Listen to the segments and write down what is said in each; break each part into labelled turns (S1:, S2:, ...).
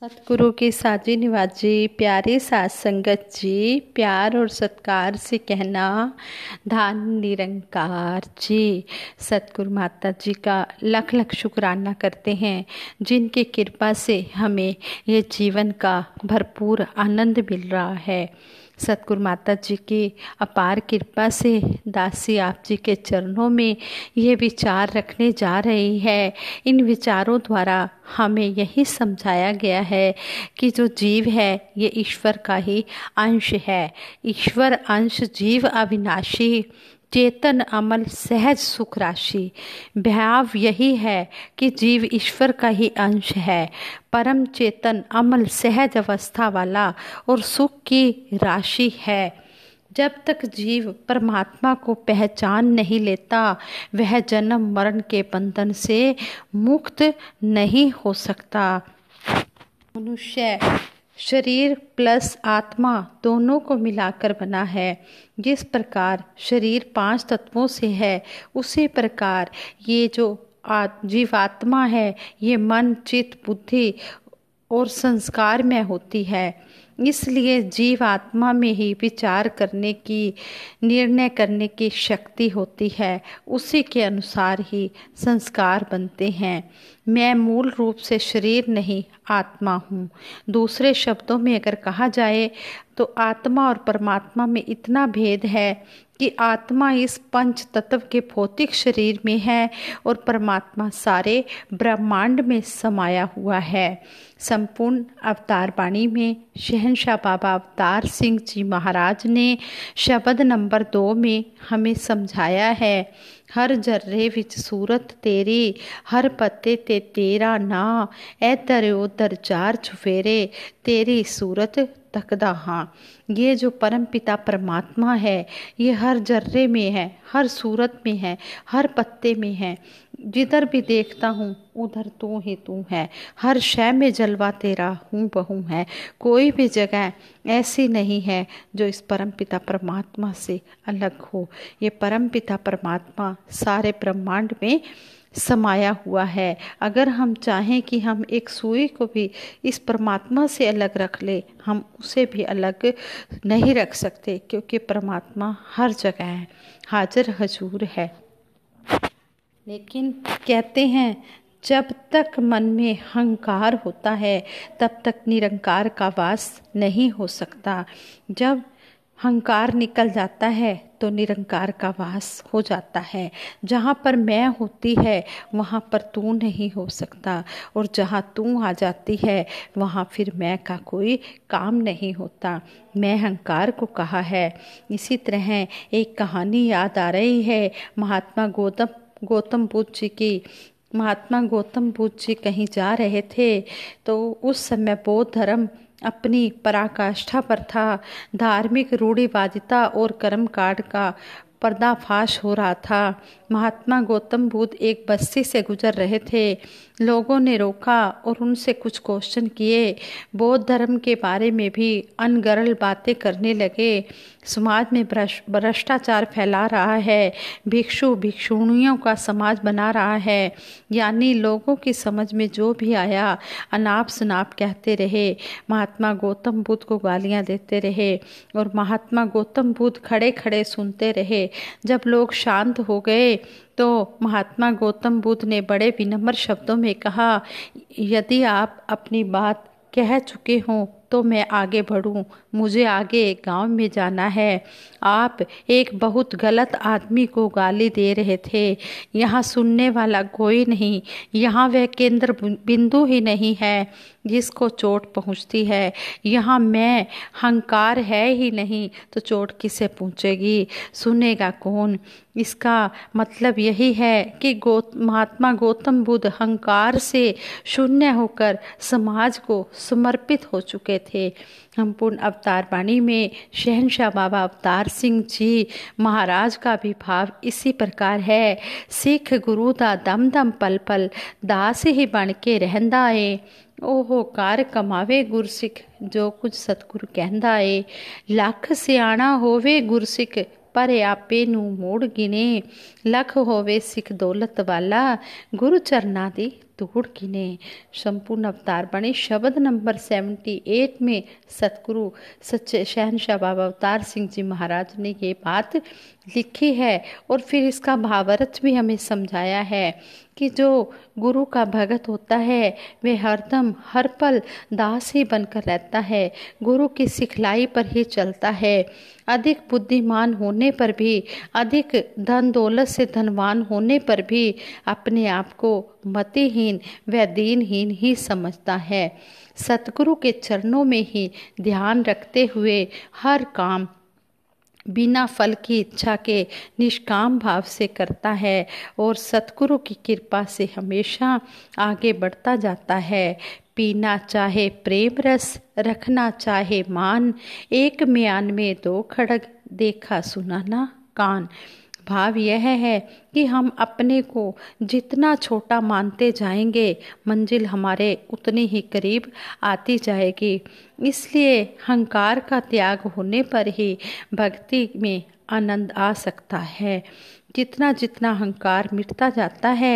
S1: सतगुरु के साजी निवाजी प्यारे सात संगत जी प्यार और सत्कार से कहना धान निरंकार जी सतगुरु माता जी का लख लख शुक्राना करते हैं जिनकी कृपा से हमें ये जीवन का भरपूर आनंद मिल रहा है सतगुरु माता जी की अपार कृपा से दासी आप जी के चरणों में ये विचार रखने जा रही है इन विचारों द्वारा हमें यही समझाया गया है कि जो जीव है ये ईश्वर का ही अंश है ईश्वर अंश जीव अविनाशी चेतन अमल सहज सुख राशि भाव यही है कि जीव ईश्वर का ही अंश है परम चेतन अमल सहज अवस्था वाला और सुख की राशि है जब तक जीव परमात्मा को पहचान नहीं लेता वह जन्म मरण के बंधन से मुक्त नहीं हो सकता मनुष्य शरीर प्लस आत्मा दोनों को मिलाकर बना है जिस प्रकार शरीर पांच तत्वों से है उसी प्रकार ये जो जीवात्मा है ये मन चित्त बुद्धि और संस्कार में होती है इसलिए जीव आत्मा में ही विचार करने की निर्णय करने की शक्ति होती है उसी के अनुसार ही संस्कार बनते हैं मैं मूल रूप से शरीर नहीं आत्मा हूँ दूसरे शब्दों में अगर कहा जाए तो आत्मा और परमात्मा में इतना भेद है कि आत्मा इस पंच तत्व के भौतिक शरीर में है और परमात्मा सारे ब्रह्मांड में समाया हुआ है संपूर्ण अवतार वाणी में शहनशाह बाबा अवतार सिंह जी महाराज ने शब्द नंबर दो में हमें समझाया है ਹਰ ਜਰਰੇ ਵਿੱਚ हर पत्ते ਹਰ ਪੱਤੇ ਤੇ ਤੇਰਾ ਨਾਂ ਐ दर चार ਛੁਫੇਰੇ तेरी सूरत तकदा हाँ ये जो परम पिता परमात्मा है ये हर जर्रे में है हर सूरत में है हर पत्ते में है जिधर भी देखता हूँ उधर तू ही तू है हर शय में जलवा तेरा हूँ बहू है कोई भी जगह ऐसी नहीं है जो इस परम पिता परमात्मा से अलग हो ये परम पिता परमात्मा सारे ब्रह्मांड में समाया हुआ है अगर हम चाहें कि हम एक सुई को भी इस परमात्मा से अलग रख ले हम उसे भी अलग नहीं रख सकते क्योंकि परमात्मा हर जगह है हाजिर हजूर है लेकिन कहते हैं जब तक मन में अहंकार होता है तब तक निरंकार का वास नहीं हो सकता जब अहंकार निकल जाता है तो निरंकार का वास हो जाता है जहाँ पर मैं होती है वहाँ पर तू नहीं हो सकता और जहाँ तू आ जाती है वहाँ फिर मैं का कोई काम नहीं होता मैं अहंकार को कहा है इसी तरह एक कहानी याद आ रही है महात्मा गौतम गौतम बुद्ध जी की महात्मा गौतम बुद्ध जी कहीं जा रहे थे तो उस समय बौद्ध धर्म अपनी पराकाष्ठा पर था धार्मिक रूढ़िवादिता और कर्मकांड का पर्दाफाश हो रहा था महात्मा गौतम बुद्ध एक बस्ती से गुजर रहे थे लोगों ने रोका और उनसे कुछ क्वेश्चन किए बौद्ध धर्म के बारे में भी अनगरल बातें करने लगे समाज में भ्रष्टाचार फैला रहा है भिक्षु भिक्षुणियों का समाज बना रहा है यानी लोगों की समझ में जो भी आया अनाप सुनाप कहते रहे महात्मा गौतम बुद्ध को गालियां देते रहे और महात्मा गौतम बुद्ध खड़े खड़े सुनते रहे जब लोग शांत हो गए तो महात्मा गौतम बुद्ध ने बड़े विनम्र शब्दों में कहा यदि आप अपनी बात कह चुके हों तो मैं आगे बढ़ूं मुझे आगे गांव में जाना है आप एक बहुत गलत आदमी को गाली दे रहे थे यहाँ सुनने वाला कोई नहीं यहाँ वह केंद्र बिंदु ही नहीं है जिसको चोट पहुँचती है यहाँ मैं हंकार है ही नहीं तो चोट किसे पहुँचेगी सुनेगा कौन इसका मतलब यही है कि गौ महात्मा गौतम बुद्ध हंकार से शून्य होकर समाज को समर्पित हो चुके थे हम पूर्ण अवतार वाणी में शहनशाह बाबा अवतार सिंह जी महाराज का भी भाव इसी प्रकार है सिख गुरु दा दम दम पल पल दास ही बन के रहंदा है ओहो कार कमावे गुरसिख जो कुछ सतगुर कहंदा है लख सियाणा होवे गुरसिख पर आपे नू मोड़ गिने लख होवे सिख दौलत वाला गुरु चरणा दी तोड़ गिने संपूर्ण अवतार बने शब्द नंबर सेवेंटी एट में सतगुरु सच्चे शहनशाह बाबा अवतार सिंह जी महाराज ने ये बात लिखी है और फिर इसका भावार्थ भी हमें समझाया है कि जो गुरु का भगत होता है वह हरदम हर पल दास ही बनकर रहता है गुरु की सिखलाई पर ही चलता है अधिक बुद्धिमान होने पर भी अधिक धन दौलत से धनवान होने पर भी अपने आप को मती ही ज्ञानहीन व दीनहीन ही समझता है सतगुरु के चरणों में ही ध्यान रखते हुए हर काम बिना फल की इच्छा के निष्काम भाव से करता है और सतगुरु की कृपा से हमेशा आगे बढ़ता जाता है पीना चाहे प्रेम रस रखना चाहे मान एक म्यान में दो खड़ग देखा सुनाना कान भाव यह है कि हम अपने को जितना छोटा मानते जाएंगे मंजिल हमारे उतनी ही करीब आती जाएगी इसलिए अहंकार का त्याग होने पर ही भक्ति में आनंद आ सकता है जितना जितना अहंकार मिटता जाता है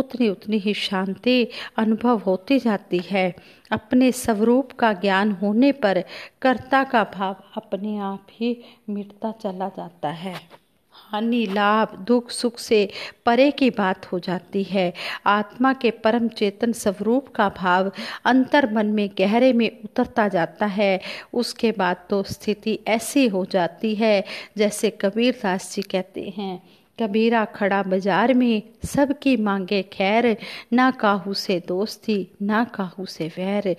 S1: उतनी उतनी ही शांति अनुभव होती जाती है अपने स्वरूप का ज्ञान होने पर कर्ता का भाव अपने आप ही मिटता चला जाता है हानि लाभ दुख सुख से परे की बात हो जाती है आत्मा के परम चेतन स्वरूप का भाव अंतर मन में गहरे में उतरता जाता है उसके बाद तो स्थिति ऐसी हो जाती है जैसे कबीरदास जी कहते हैं कबीरा खड़ा बाजार में सबकी मांगे खैर ना काहू से दोस्ती ना काहू से वैर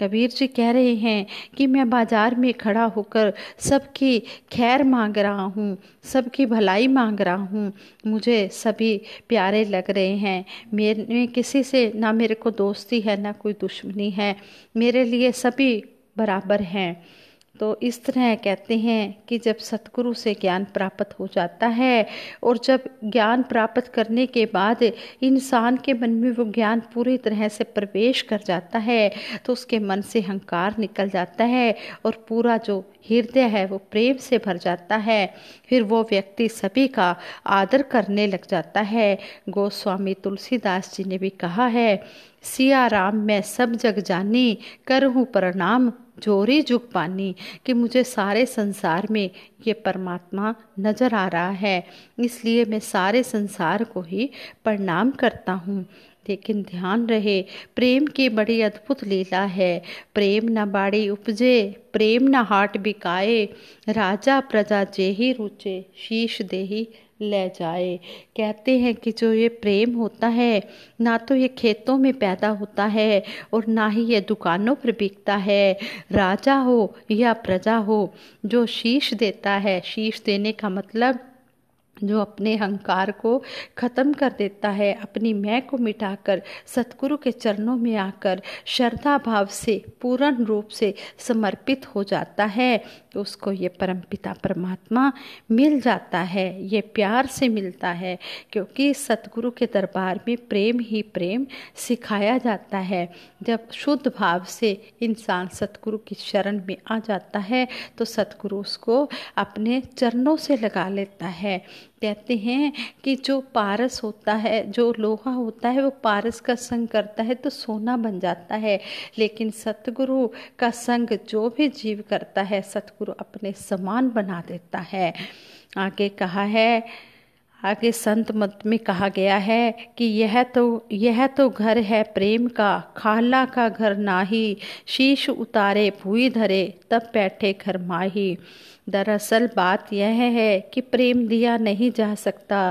S1: कबीर जी कह रहे हैं कि मैं बाजार में खड़ा होकर सबकी खैर मांग रहा हूँ सबकी भलाई मांग रहा हूँ मुझे सभी प्यारे लग रहे हैं मेरे किसी से ना मेरे को दोस्ती है ना कोई दुश्मनी है मेरे लिए सभी बराबर हैं तो इस तरह कहते हैं कि जब सतगुरु से ज्ञान प्राप्त हो जाता है और जब ज्ञान प्राप्त करने के बाद इंसान के मन में वो ज्ञान पूरी तरह से प्रवेश कर जाता है तो उसके मन से हंकार निकल जाता है और पूरा जो हृदय है वो प्रेम से भर जाता है फिर वो व्यक्ति सभी का आदर करने लग जाता है गोस्वामी तुलसीदास जी ने भी कहा है सिया राम मैं सब जग जानी करहूँ प्रणाम झोरी झुक पानी कि मुझे सारे संसार में ये परमात्मा नज़र आ रहा है इसलिए मैं सारे संसार को ही प्रणाम करता हूँ लेकिन ध्यान रहे प्रेम की बड़ी अद्भुत लीला है प्रेम न बाड़ी उपजे प्रेम न हाट बिकाए राजा प्रजा जे ही रुचे शीश देही ले जाए कहते हैं कि जो ये प्रेम होता है ना तो ये खेतों में पैदा होता है और ना ही ये दुकानों पर बिकता है राजा हो या प्रजा हो जो शीश देता है शीश देने का मतलब जो अपने अहंकार को खत्म कर देता है अपनी मैं को मिटाकर सतगुरु के चरणों में आकर श्रद्धा भाव से पूर्ण रूप से समर्पित हो जाता है तो उसको ये परमपिता परमात्मा मिल जाता है ये प्यार से मिलता है क्योंकि सतगुरु के दरबार में प्रेम ही प्रेम सिखाया जाता है जब शुद्ध भाव से इंसान सतगुरु की शरण में आ जाता है तो सतगुरु उसको अपने चरणों से लगा लेता है कहते हैं कि जो पारस होता है जो लोहा होता है वो पारस का संग करता है तो सोना बन जाता है लेकिन सतगुरु का संग जो भी जीव करता है सतगुरु अपने समान बना देता है आगे कहा है आगे संत मत में कहा गया है कि यह तो यह तो घर है प्रेम का खाला का घर नाही शीश उतारे भूई धरे तब बैठे घर माही दरअसल बात यह है कि प्रेम दिया नहीं जा सकता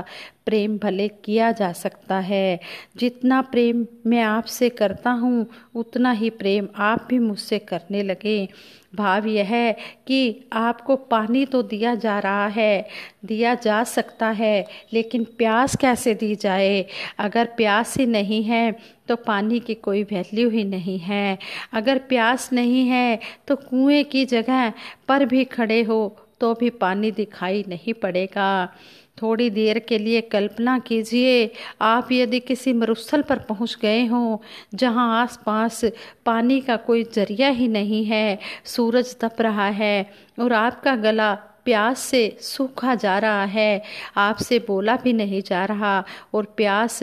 S1: प्रेम भले किया जा सकता है जितना प्रेम मैं आपसे करता हूँ उतना ही प्रेम आप भी मुझसे करने लगें भाव यह है कि आपको पानी तो दिया जा रहा है दिया जा सकता है लेकिन प्यास कैसे दी जाए अगर प्यास ही नहीं है तो पानी की कोई वैल्यू ही नहीं है अगर प्यास नहीं है तो कुएं की जगह पर भी खड़े हो तो भी पानी दिखाई नहीं पड़ेगा थोड़ी देर के लिए कल्पना कीजिए आप यदि किसी मरुस्थल पर पहुंच गए हों जहां आसपास पानी का कोई जरिया ही नहीं है सूरज तप रहा है और आपका गला प्यास से सूखा जा रहा है आपसे बोला भी नहीं जा रहा और प्यास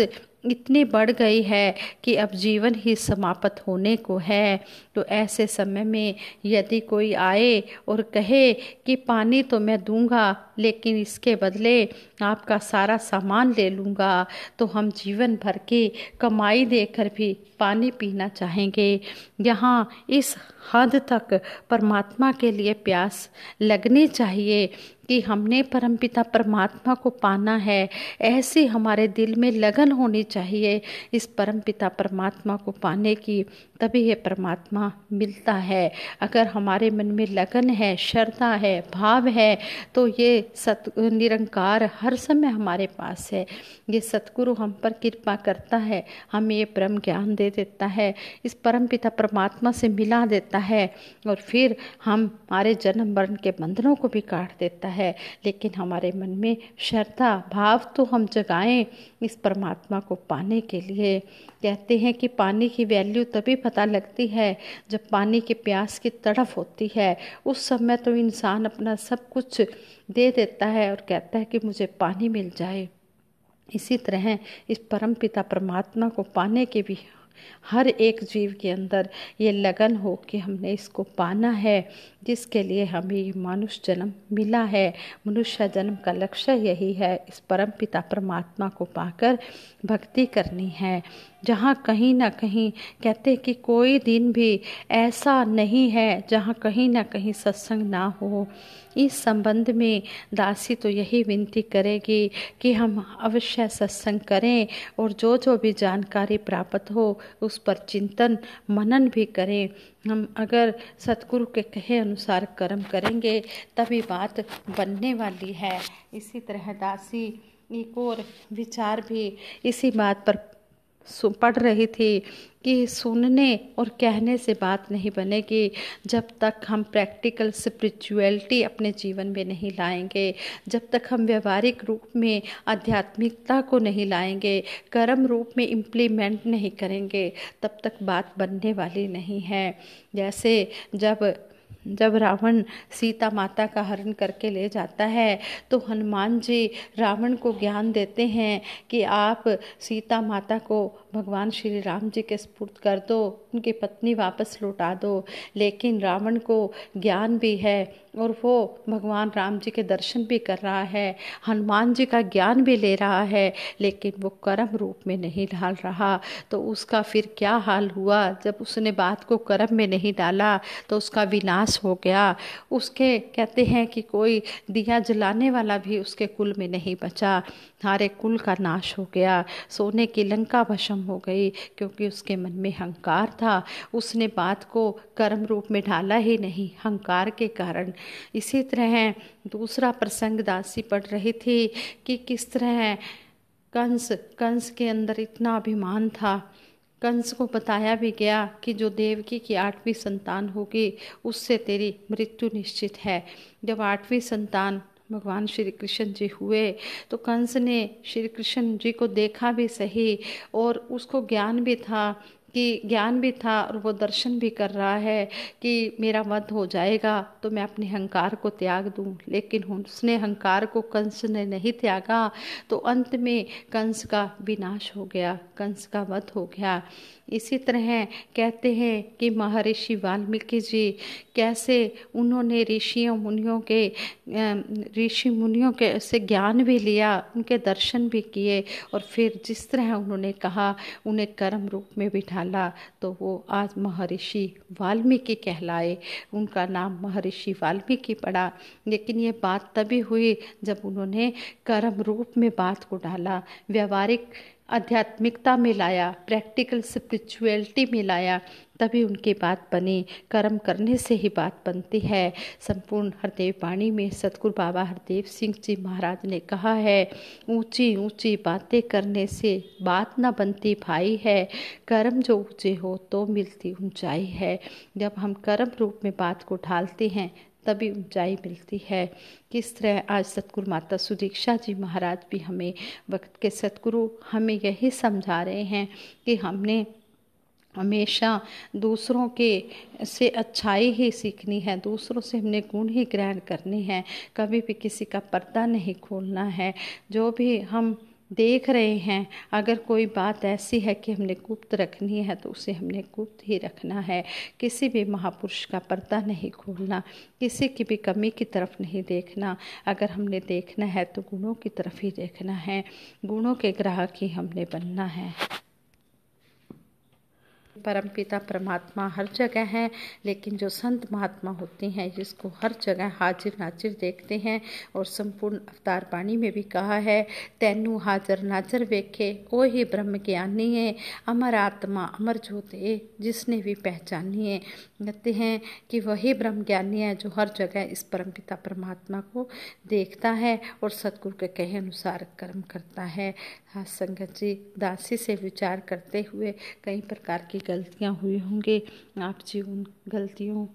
S1: इतनी बढ़ गई है कि अब जीवन ही समाप्त होने को है तो ऐसे समय में यदि कोई आए और कहे कि पानी तो मैं दूंगा लेकिन इसके बदले आपका सारा सामान ले लूँगा तो हम जीवन भर की कमाई देकर भी पानी पीना चाहेंगे यहाँ इस हद तक परमात्मा के लिए प्यास लगनी चाहिए कि हमने परमपिता परमात्मा को पाना है ऐसी हमारे दिल में लगन होनी चाहिए इस परमपिता परमात्मा को पाने की तभी ये परमात्मा मिलता है अगर हमारे मन में लगन है श्रद्धा है भाव है तो ये सत निरंकार हर समय हमारे पास है ये सतगुरु हम पर कृपा करता है हमें ये परम ज्ञान दे देता है इस परमपिता परमात्मा से मिला देता है और फिर हम हमारे जन्म मरण के बंधनों को भी काट देता है है लेकिन हमारे मन में श्रद्धा भाव तो हम जगाएं इस परमात्मा को पाने के लिए कहते हैं कि पानी की वैल्यू तभी पता लगती है जब पानी के प्यास की तड़फ होती है उस समय तो इंसान अपना सब कुछ दे देता है और कहता है कि मुझे पानी मिल जाए इसी तरह इस परम पिता परमात्मा को पाने के भी हर एक जीव के अंदर ये लगन हो कि हमने इसको पाना है जिसके लिए हमें ये मनुष्य जन्म मिला है मनुष्य जन्म का लक्ष्य यही है इस परम पिता परमात्मा को पाकर भक्ति करनी है जहाँ कहीं ना कहीं कहते कि कोई दिन भी ऐसा नहीं है जहाँ कहीं ना कहीं सत्संग ना हो इस संबंध में दासी तो यही विनती करेगी कि हम अवश्य सत्संग करें और जो जो भी जानकारी प्राप्त हो उस पर चिंतन मनन भी करें हम अगर सतगुरु के कहे अनुसार कर्म करेंगे तभी बात बनने वाली है इसी तरह दासी एक और विचार भी इसी बात पर पढ़ रही थी कि सुनने और कहने से बात नहीं बनेगी जब तक हम प्रैक्टिकल स्पिरिचुअलिटी अपने जीवन में नहीं लाएंगे जब तक हम व्यवहारिक रूप में आध्यात्मिकता को नहीं लाएंगे कर्म रूप में इम्प्लीमेंट नहीं करेंगे तब तक बात बनने वाली नहीं है जैसे जब जब रावण सीता माता का हरण करके ले जाता है तो हनुमान जी रावण को ज्ञान देते हैं कि आप सीता माता को भगवान श्री राम जी के स्पूर्त कर दो उनकी पत्नी वापस लौटा दो लेकिन रावण को ज्ञान भी है और वो भगवान राम जी के दर्शन भी कर रहा है हनुमान जी का ज्ञान भी ले रहा है लेकिन वो कर्म रूप में नहीं डाल रहा तो उसका फिर क्या हाल हुआ जब उसने बात को कर्म में नहीं डाला तो उसका विनाश हो गया उसके कहते हैं कि कोई दिया जलाने वाला भी उसके कुल में नहीं बचा सारे कुल का नाश हो गया सोने की लंका भशम हो गई क्योंकि उसके मन में हंकार था उसने बात को कर्म रूप में ढाला ही नहीं हंकार के कारण इसी तरह दूसरा प्रसंग दासी पढ़ रही थी कि किस तरह कंस कंस के अंदर इतना अभिमान था कंस को बताया भी गया कि जो देवकी की आठवीं संतान होगी उससे तेरी मृत्यु निश्चित है जब आठवीं संतान भगवान श्री कृष्ण जी हुए तो कंस ने श्री कृष्ण जी को देखा भी सही और उसको ज्ञान भी था कि ज्ञान भी था और वो दर्शन भी कर रहा है कि मेरा वध हो जाएगा तो मैं अपने अहंकार को त्याग दूं लेकिन उसने अहंकार को कंस ने नहीं त्यागा तो अंत में कंस का विनाश हो गया कंस का वध हो गया इसी तरह कहते हैं कि महर्षि वाल्मीकि जी कैसे उन्होंने ऋषियों मुनियों के ऋषि मुनियों के से ज्ञान भी लिया उनके दर्शन भी किए और फिर जिस तरह उन्होंने कहा उन्हें कर्म रूप में बिठा डाला तो वो आज महर्षि वाल्मीकि कहलाए उनका नाम महर्षि वाल्मीकि पड़ा लेकिन ये बात तभी हुई जब उन्होंने कर्म रूप में बात को डाला व्यवहारिक आध्यात्मिकता में लाया प्रैक्टिकल स्पिरिचुअलिटी में लाया तभी उनकी बात बनी कर्म करने से ही बात बनती है संपूर्ण हरदेव वाणी में सतगुरु बाबा हरदेव सिंह जी महाराज ने कहा है ऊंची ऊंची बातें करने से बात ना बनती भाई है कर्म जो ऊंचे हो तो मिलती ऊंचाई है जब हम कर्म रूप में बात को ढालते हैं तभी ऊंचाई मिलती है किस तरह आज सतगुरु माता सुदीक्षा जी महाराज भी हमें वक्त के सतगुरु हमें यही समझा रहे हैं कि हमने हमेशा दूसरों के से अच्छाई ही सीखनी है दूसरों से हमने गुण ही ग्रहण करने हैं कभी भी किसी का पर्दा नहीं खोलना है जो भी हम देख रहे हैं अगर कोई बात ऐसी है कि हमने गुप्त रखनी है तो उसे हमने गुप्त ही रखना है किसी भी महापुरुष का पर्दा नहीं खोलना किसी की भी कमी की तरफ नहीं देखना अगर हमने देखना है तो गुणों की तरफ ही देखना है गुणों के ग्राहक ही हमने बनना है परमपिता परमात्मा हर जगह है लेकिन जो संत महात्मा होते हैं जिसको हर जगह हाजिर नाजिर देखते हैं और संपूर्ण अवतार पाणी में भी कहा है तैनू हाजर नाजर वेखे ओ ही ब्रह्म ज्ञानी है अमर आत्मा अमर ज्योत ए जिसने भी पहचानी है कहते हैं कि वही ब्रह्म ज्ञानी है जो हर जगह इस परमपिता परमात्मा को देखता है और सतगुरु के कहे अनुसार कर्म करता है खास संगत जी दासी से विचार करते हुए कई प्रकार की गलतियां हुई होंगी आप जी उन गलतियों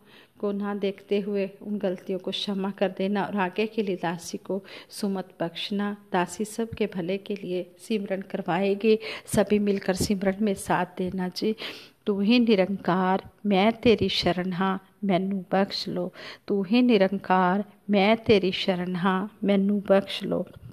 S1: को ना देखते हुए उन गलतियों को क्षमा कर देना और आगे के लिए दासी को सुमत बख्शना दासी सब के भले के लिए सिमरन करवाएगी सभी मिलकर सिमरन में साथ देना जी तू ही निरंकार मैं तेरी शरण हाँ मैनू बख्श लो तू ही निरंकार मैं तेरी शरण हाँ मैनू बख्श लो